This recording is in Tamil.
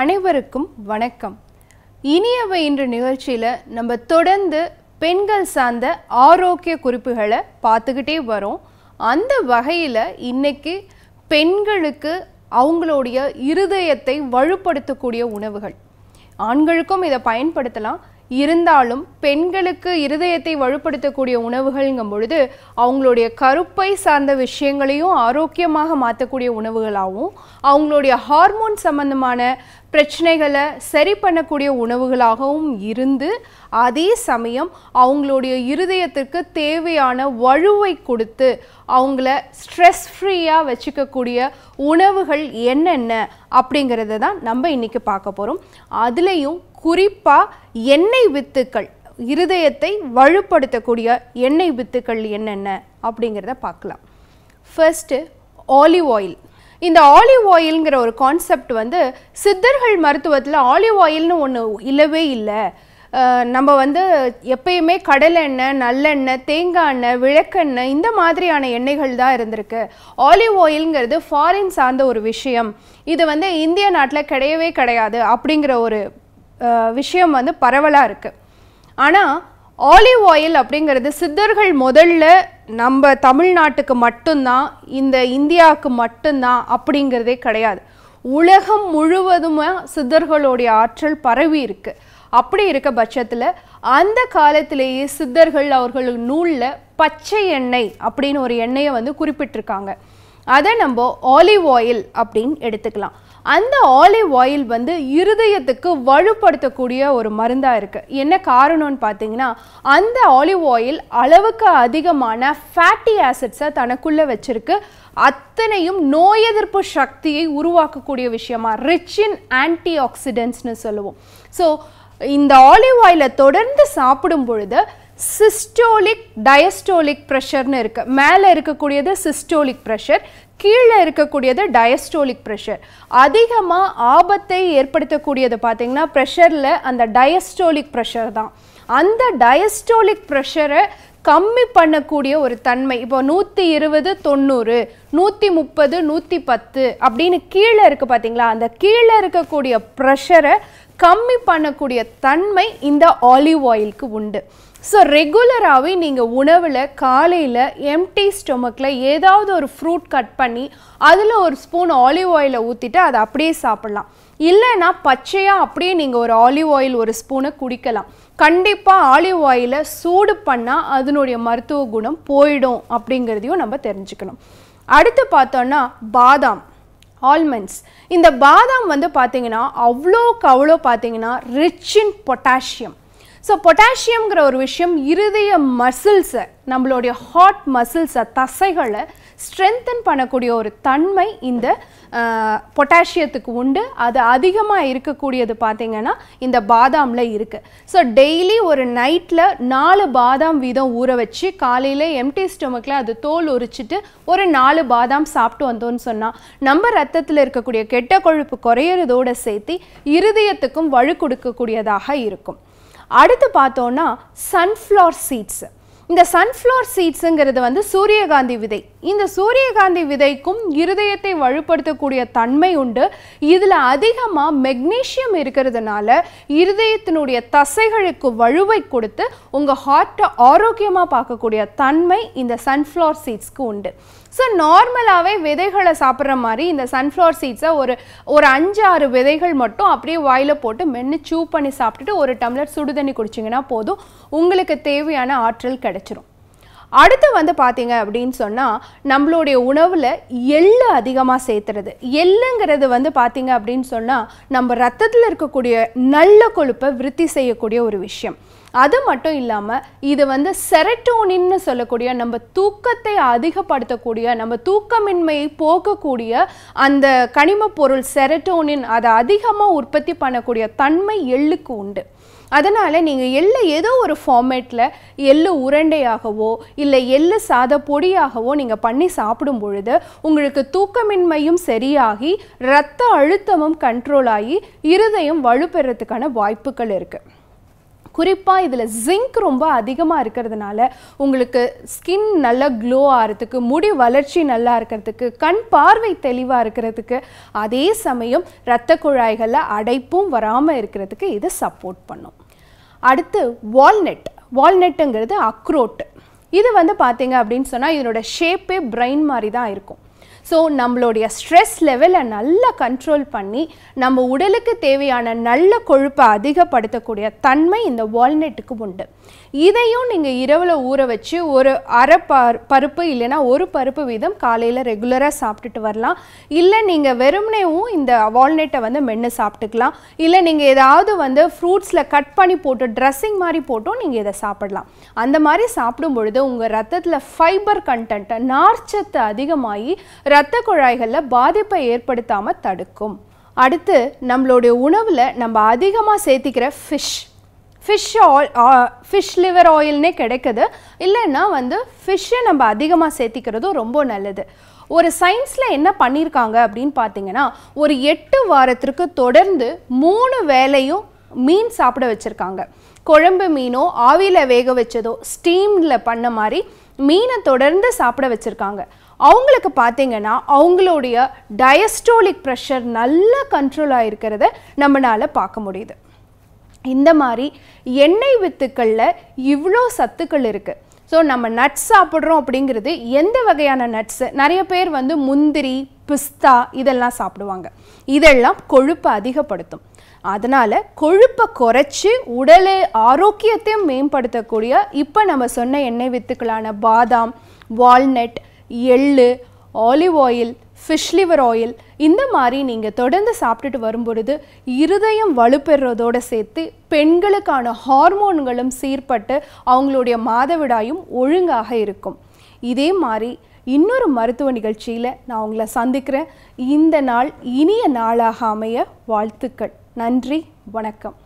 அனைவருக்கும் வணக்கம் இனியவை இன்று நிகழ்ச்சியில் நம்ம தொடர்ந்து பெண்கள் சார்ந்த ஆரோக்கிய குறிப்புகளை பார்த்துக்கிட்டே வரோம் அந்த வகையில் இன்னைக்கு பெண்களுக்கு அவங்களுடைய இருதயத்தை வலுப்படுத்தக்கூடிய உணவுகள் ஆண்களுக்கும் இதை பயன்படுத்தலாம் இருந்தாலும் பெண்களுக்கு இருதயத்தை வலுப்படுத்தக்கூடிய உணவுகள்ங்கும் பொழுது அவங்களுடைய கருப்பை சார்ந்த விஷயங்களையும் ஆரோக்கியமாக மாற்றக்கூடிய உணவுகளாகவும் அவங்களுடைய ஹார்மோன் சம்பந்தமான பிரச்சனைகளை சரி பண்ணக்கூடிய உணவுகளாகவும் இருந்து அதே சமயம் அவங்களுடைய இருதயத்திற்கு தேவையான வலுவை கொடுத்து அவங்கள ஸ்ட்ரெஸ் ஃப்ரீயாக வச்சுக்கக்கூடிய உணவுகள் என்னென்ன அப்படிங்கிறத தான் நம்ம இன்றைக்கி பார்க்க போகிறோம் அதுலேயும் குறிப்பாக எண்ணெய் வித்துக்கள் இருதயத்தை வலுப்படுத்தக்கூடிய எண்ணெய் வித்துக்கள் என்னென்ன அப்படிங்கிறத பார்க்கலாம் ஃபர்ஸ்ட்டு ஆலிவ் ஆயில் இந்த ஆலிவ் ஆயில்ங்கிற ஒரு கான்செப்ட் வந்து சித்தர்கள் மருத்துவத்தில் ஆலிவ் ஆயில்னு ஒன்று இல்லவே இல்லை நம்ம வந்து எப்பயுமே கடலெண்ணெய் நல்லெண்ணெய் தேங்காய் எண்ணெய் விளக்கெண்ணெய் இந்த மாதிரியான எண்ணெய்கள் தான் இருந்திருக்கு ஆலிவ் ஆயில்ங்கிறது ஃபாரின் சார்ந்த ஒரு விஷயம் இது வந்து இந்திய நாட்டில் கிடையவே கிடையாது அப்படிங்கிற ஒரு விஷயம் வந்து பரவலாக இருக்குது ஆனால் ஆலிவ் ஆயில் அப்படிங்கிறது சித்தர்கள் முதல்ல நம்ம தமிழ்நாட்டுக்கு மட்டும்தான் இந்த இந்தியாவுக்கு மட்டும்தான் அப்படிங்கிறதே கிடையாது உலகம் முழுவதுமே சித்தர்களுடைய ஆற்றல் பரவி இருக்கு அப்படி இருக்க பட்சத்தில் அந்த காலத்திலேயே சித்தர்கள் அவர்கள் நூலில் பச்சை எண்ணெய் அப்படின்னு ஒரு எண்ணெயை வந்து குறிப்பிட்டிருக்காங்க அதை நம்ம ஆலிவ் ஆயில் அப்படின்னு எடுத்துக்கலாம் அந்த ஆலிவ் ஆயில் வந்து இருதயத்துக்கு வலுப்படுத்தக்கூடிய ஒரு மருந்தாக இருக்குது என்ன காரணம்னு பார்த்தீங்கன்னா அந்த ஆலிவ் ஆயில் அளவுக்கு அதிகமான ஃபேட்டி ஆசிட்ஸை தனக்குள்ளே வச்சுருக்கு அத்தனையும் நோய் எதிர்ப்பு சக்தியை உருவாக்கக்கூடிய விஷயமா ரிச் இன் ஆன்டி ஆக்சிடென்ட்ஸ்னு சொல்லுவோம் ஸோ இந்த ஆலிவ் ஆயிலை தொடர்ந்து சாப்பிடும் பொழுது சிஸ்டோலிக் டயஸ்டோலிக் ப்ரெஷர்னு இருக்குது மேலே இருக்கக்கூடியது சிஸ்டோலிக் ப்ரெஷர் கீழே இருக்கக்கூடியது டயஸ்டோலிக் ப்ரெஷர் அதிகமாக ஆபத்தை ஏற்படுத்தக்கூடியது பார்த்தீங்கன்னா ப்ரெஷரில் அந்த டயஸ்டோலிக் ப்ரெஷர் தான் அந்த டயஸ்டோலிக் ப்ரெஷரை கம்மி பண்ணக்கூடிய ஒரு தன்மை இப்போ நூற்றி இருபது தொண்ணூறு நூற்றி முப்பது நூற்றி பத்து அப்படின்னு கீழே இருக்குது பார்த்தீங்களா அந்த கீழே இருக்கக்கூடிய ப்ரெஷரை கம்மி பண்ணக்கூடிய தன்மை இந்த ஆலிவ் ஆயிலுக்கு உண்டு ஸோ ரெகுலராகவே நீங்கள் உணவில் காலையில் எம்டி ஸ்டொமக்கில் ஏதாவது ஒரு ஃப்ரூட் கட் பண்ணி அதில் ஒரு ஸ்பூன் ஆலிவ் ஆயிலை ஊற்றிட்டு அதை அப்படியே சாப்பிட்லாம் இல்லைன்னா பச்சையாக அப்படியே நீங்கள் ஒரு ஆலிவ் ஆயில் ஒரு ஸ்பூனை குடிக்கலாம் கண்டிப்பாக ஆலிவ் ஆயிலை சூடு பண்ணால் அதனுடைய மருத்துவ குணம் போயிடும் அப்படிங்கிறதையும் நம்ம தெரிஞ்சுக்கணும் அடுத்து பார்த்தோன்னா பாதாம் ஆல்மண்ட்ஸ் இந்த பாதாம் வந்து பார்த்தீங்கன்னா அவ்வளோக்கு அவ்வளோ பார்த்தீங்கன்னா ரிச் இன் பொட்டாசியம் ஸோ பொட்டாசியம்ங்கிற ஒரு விஷயம் இருதய மசில்ஸை நம்மளுடைய ஹாட் மசில்ஸை தசைகளை ஸ்ட்ரென்தன் பண்ணக்கூடிய ஒரு தன்மை இந்த பொட்டாசியத்துக்கு உண்டு அது அதிகமாக இருக்கக்கூடியது பார்த்திங்கன்னா இந்த பாதாமில் இருக்குது ஸோ டெய்லி ஒரு நைட்டில் நாலு பாதாம் வீதம் ஊற வச்சு காலையில் எம்டி ஸ்டொமக்கில் அது தோல் உரிச்சிட்டு ஒரு நாலு பாதாம் சாப்பிட்டு வந்தோம்னு சொன்னால் நம்ம ரத்தத்தில் இருக்கக்கூடிய கெட்ட கொழுப்பு குறையிறதோடு சேர்த்து இருதயத்துக்கும் வழு கொடுக்கக்கூடியதாக இருக்கும் அடுத்து பார்த்தோன்னா சன்ஃப்ளவர் சீட்ஸ் இந்த சன்ஃப்ளவர் சீட்ஸுங்கிறது வந்து சூரியகாந்தி விதை இந்த சூரியகாந்தி விதைக்கும் இருதயத்தை வலுப்படுத்தக்கூடிய தன்மை உண்டு இதில் அதிகமாக மெக்னீஷியம் இருக்கிறதுனால இருதயத்தினுடைய தசைகளுக்கு வலுவை கொடுத்து உங்கள் ஹார்ட்டை ஆரோக்கியமாக பார்க்கக்கூடிய தன்மை இந்த சன்ஃப்ளவர் சீட்ஸ்க்கு உண்டு ஸோ நார்மலாகவே விதைகளை சாப்பிட்ற மாதிரி இந்த சன்ஃப்ளவர் சீட்ஸை ஒரு ஒரு அஞ்சு ஆறு விதைகள் மட்டும் அப்படியே வாயில் போட்டு மென்று சூ பண்ணி சாப்பிட்டுட்டு ஒரு டம்ளர் சுடுதண்ணி குடிச்சிங்கன்னா போதும் உங்களுக்கு தேவையான ஆற்றல் கிடச்சிரும் அடுத்து வந்து பார்த்தீங்க அப்படின்னு சொன்னால் நம்மளுடைய உணவில் எள்ளு அதிகமாக சேர்த்துறது எள்ளுங்கிறது வந்து பார்த்தீங்க அப்படின்னு சொன்னால் நம்ம ரத்தத்தில் இருக்கக்கூடிய நல்ல கொழுப்பை விருத்தி செய்யக்கூடிய ஒரு விஷயம் அது மட்டும் இல்லாமல் இது வந்து செரட்டோனின்னு சொல்லக்கூடிய நம்ம தூக்கத்தை அதிகப்படுத்தக்கூடிய நம்ம தூக்கமின்மையை போக்கக்கூடிய அந்த கனிம பொருள் செரட்டோனின் அதை அதிகமாக உற்பத்தி பண்ணக்கூடிய தன்மை எள்ளுக்கு உண்டு அதனால் நீங்கள் எள்ளை ஏதோ ஒரு ஃபார்மேட்டில் எள்ளு உருண்டையாகவோ இல்லை எள்ளு சாத பொடியாகவோ நீங்கள் பண்ணி சாப்பிடும் பொழுது உங்களுக்கு தூக்கமின்மையும் சரியாகி இரத்த அழுத்தமும் கண்ட்ரோல் ஆகி இருதயம் வலுப்பெறத்துக்கான வாய்ப்புகள் இருக்குது குறிப்பாக இதில் ஜிங்க் ரொம்ப அதிகமாக இருக்கிறதுனால உங்களுக்கு ஸ்கின் நல்லா க்ளோ ஆகிறதுக்கு முடி வளர்ச்சி நல்லா இருக்கிறதுக்கு கண் பார்வை தெளிவாக இருக்கிறதுக்கு அதே சமயம் இரத்த குழாய்களில் அடைப்பும் வராமல் இருக்கிறதுக்கு இது சப்போர்ட் பண்ணும் அடுத்து வால்நட் வால்நட்டுங்கிறது அக்ரோட் இது வந்து பார்த்தீங்க அப்படின்னு சொன்னால் இதனோட ஷேப்பே பிரெயின் மாதிரி தான் இருக்கும் ஸோ நம்மளுடைய ஸ்ட்ரெஸ் லெவலை நல்லா கண்ட்ரோல் பண்ணி நம்ம உடலுக்கு தேவையான நல்ல கொழுப்பை அதிகப்படுத்தக்கூடிய தன்மை இந்த வால்நெட்டுக்கு உண்டு இதையும் நீங்கள் இரவில் ஊற வச்சு ஒரு அரை பருப்பு இல்லைனா ஒரு பருப்பு வீதம் காலையில் ரெகுலராக சாப்பிட்டுட்டு வரலாம் இல்லை நீங்கள் வெறுமனேவும் இந்த வால்நட்டை வந்து மென்று சாப்பிட்டுக்கலாம் இல்லை நீங்கள் ஏதாவது வந்து ஃப்ரூட்ஸில் கட் பண்ணி போட்டு ட்ரெஸ்ஸிங் மாதிரி போட்டும் நீங்கள் இதை சாப்பிடலாம் அந்த மாதிரி சாப்பிடும் பொழுது உங்கள் ரத்தத்தில் ஃபைபர் கண்டென்ட்டை நார்ச்சத்து அதிகமாகி இரத்த குழாய்களில் பாதிப்பை ஏற்படுத்தாமல் தடுக்கும் அடுத்து நம்மளுடைய உணவில் நம்ம அதிகமாக சேர்த்திக்கிற fish fish oil fish liver ஆயில்னே கிடைக்குது இல்லைன்னா வந்து ஃபிஷ்ஷை நம்ம அதிகமாக சேர்த்திக்கிறதும் ரொம்ப நல்லது ஒரு சயின்ஸில் என்ன பண்ணியிருக்காங்க அப்படின்னு பார்த்தீங்கன்னா ஒரு எட்டு வாரத்திற்கு தொடர்ந்து மூணு வேலையும் மீன் சாப்பிட வச்சுருக்காங்க குழம்பு மீனோ ஆவியில் வேக வச்சதோ ஸ்டீமில் பண்ண மாதிரி மீனை தொடர்ந்து சாப்பிட வச்சுருக்காங்க அவங்களுக்கு பார்த்தீங்கன்னா அவங்களுடைய டயஸ்டோலிக் ப்ரெஷர் நல்லா கண்ட்ரோல் ஆகிருக்கிறத நம்மளால் பார்க்க முடியுது இந்த மாதிரி எண்ணெய் வித்துக்களில் இவ்வளோ சத்துக்கள் இருக்குது ஸோ நம்ம நட்ஸ் சாப்பிட்றோம் அப்படிங்கிறது எந்த வகையான நட்ஸு நிறைய பேர் வந்து முந்திரி பிஸ்தா இதெல்லாம் சாப்பிடுவாங்க இதெல்லாம் கொழுப்பை அதிகப்படுத்தும் அதனால் கொழுப்பை குறைச்சி உடலை ஆரோக்கியத்தையும் மேம்படுத்தக்கூடிய இப்போ நம்ம சொன்ன எண்ணெய் வித்துக்களான பாதாம் வால்நட் எள்ளு olive oil fish liver oil இந்த மாதிரி நீங்கள் தொடர்ந்து சாப்பிட்டுட்டு வரும்பொழுது இருதயம் வலுப்பெறதோடு சேர்த்து பெண்களுக்கான ஹார்மோன்களும் சீர்பட்டு அவங்களுடைய மாதவிடாயும் ஒழுங்காக இருக்கும் இதே மாதிரி இன்னொரு மருத்துவ நிகழ்ச்சியில் நான் உங்களை சந்திக்கிறேன் இந்த நாள் இனிய நாளாக அமைய வாழ்த்துக்கள் நன்றி வணக்கம்